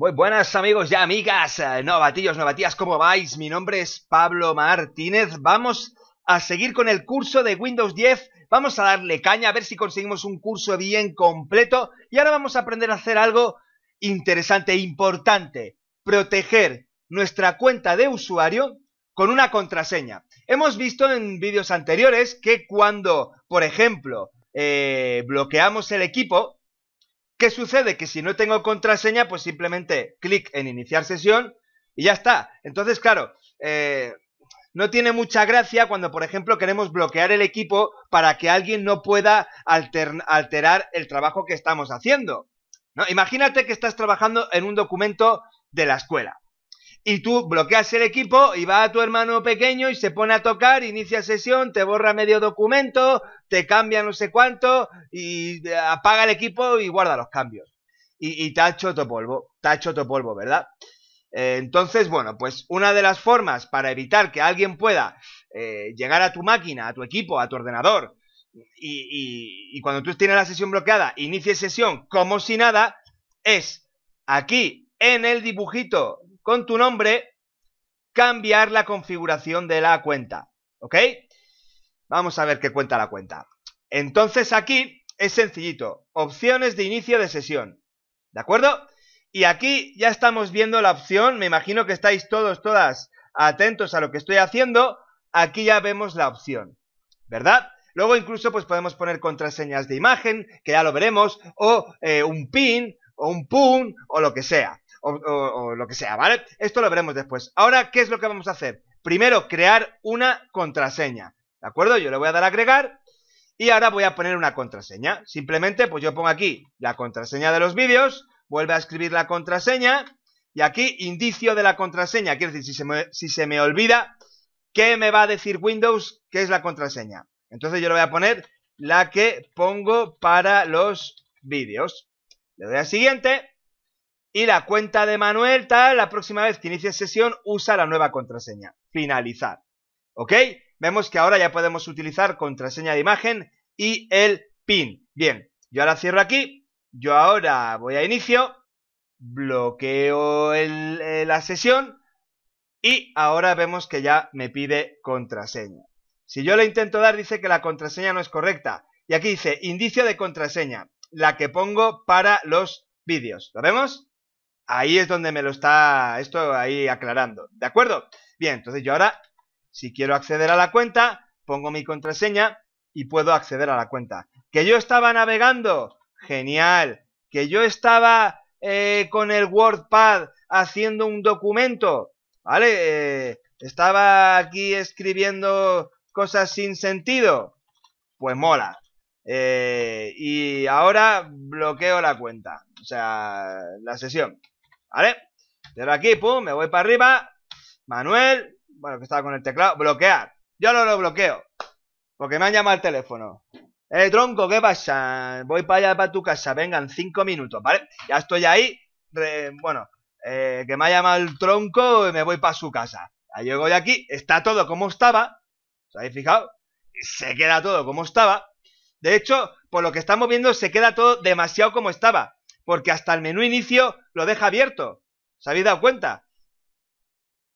Muy buenas amigos y amigas, eh, novatillos, novatías, ¿cómo vais? Mi nombre es Pablo Martínez, vamos a seguir con el curso de Windows 10, vamos a darle caña a ver si conseguimos un curso bien completo y ahora vamos a aprender a hacer algo interesante, importante, proteger nuestra cuenta de usuario con una contraseña. Hemos visto en vídeos anteriores que cuando, por ejemplo, eh, bloqueamos el equipo, ¿Qué sucede? Que si no tengo contraseña, pues simplemente clic en iniciar sesión y ya está. Entonces, claro, eh, no tiene mucha gracia cuando, por ejemplo, queremos bloquear el equipo para que alguien no pueda alterar el trabajo que estamos haciendo. ¿no? Imagínate que estás trabajando en un documento de la escuela y tú bloqueas el equipo y va a tu hermano pequeño y se pone a tocar, inicia sesión, te borra medio documento, te cambia no sé cuánto y eh, apaga el equipo y guarda los cambios. Y, y te ha hecho polvo, te ha polvo, ¿verdad? Eh, entonces, bueno, pues una de las formas para evitar que alguien pueda eh, llegar a tu máquina, a tu equipo, a tu ordenador, y, y cuando tú tienes la sesión bloqueada, inicie sesión como si nada, es aquí en el dibujito con tu nombre cambiar la configuración de la cuenta. ¿Ok? Vamos a ver qué cuenta la cuenta. Entonces aquí es sencillito. Opciones de inicio de sesión. ¿De acuerdo? Y aquí ya estamos viendo la opción. Me imagino que estáis todos, todas atentos a lo que estoy haciendo. Aquí ya vemos la opción. ¿Verdad? Luego incluso pues podemos poner contraseñas de imagen, que ya lo veremos, o eh, un pin, o un pun, o lo que sea o, lo que sea, ¿vale? Esto lo veremos después. Ahora, ¿qué es lo que vamos a hacer? Primero, crear una contraseña, ¿de acuerdo? Yo le voy a dar a agregar y ahora voy a poner una contraseña. Simplemente, pues yo pongo aquí la contraseña de los vídeos, vuelve a escribir la contraseña y aquí indicio de la contraseña. Quiere decir, si se me, olvida, ¿qué me va a decir Windows ¿Qué es la contraseña? Entonces yo le voy a poner la que pongo para los vídeos. Le doy a siguiente y la cuenta de Manuel, tal, la próxima vez que inicie sesión, usa la nueva contraseña. Finalizar. ¿Ok? Vemos que ahora ya podemos utilizar contraseña de imagen y el pin. Bien, yo ahora cierro aquí. Yo ahora voy a inicio. Bloqueo eh, la sesión. Y ahora vemos que ya me pide contraseña. Si yo le intento dar, dice que la contraseña no es correcta. Y aquí dice indicio de contraseña, la que pongo para los vídeos. ¿Lo vemos? Ahí es donde me lo está esto ahí aclarando. ¿De acuerdo? Bien, entonces yo ahora, si quiero acceder a la cuenta, pongo mi contraseña y puedo acceder a la cuenta. ¿Que yo estaba navegando? Genial. ¿Que yo estaba eh, con el WordPad haciendo un documento? ¿Vale? Eh, ¿Estaba aquí escribiendo cosas sin sentido? Pues mola. Eh, y ahora bloqueo la cuenta, o sea, la sesión. ¿Vale? Pero aquí, pum, me voy para arriba. Manuel, bueno, que estaba con el teclado. Bloquear. Yo no lo bloqueo. Porque me han llamado al teléfono. Eh, tronco, ¿qué pasa? Voy para allá, para tu casa. Vengan, cinco minutos, ¿vale? Ya estoy ahí. bueno, eh, que me ha llamado el tronco y me voy para su casa. ahí llego de aquí. Está todo como estaba. ¿Os habéis fijado? Se queda todo como estaba. De hecho, por lo que estamos viendo, se queda todo demasiado como estaba porque hasta el menú inicio lo deja abierto. ¿Os habéis dado cuenta?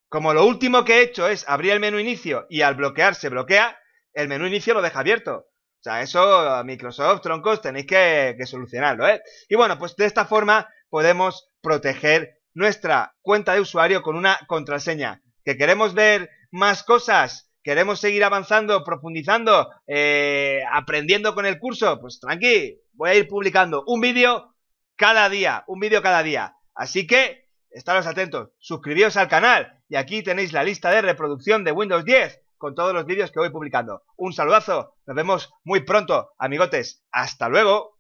Como lo último que he hecho es abrir el menú inicio y al bloquear se bloquea, el menú inicio lo deja abierto. O sea, eso, Microsoft, troncos, tenéis que, solucionarlo, ¿eh? Y bueno, pues de esta forma podemos proteger nuestra cuenta de usuario con una contraseña. ¿Que queremos ver más cosas? ¿Queremos seguir avanzando, profundizando, eh, aprendiendo con el curso? Pues tranqui, voy a ir publicando un vídeo cada día, un vídeo cada día. Así que, estaros atentos, suscribíos al canal y aquí tenéis la lista de reproducción de Windows 10 con todos los vídeos que voy publicando. Un saludazo, nos vemos muy pronto, amigotes. Hasta luego.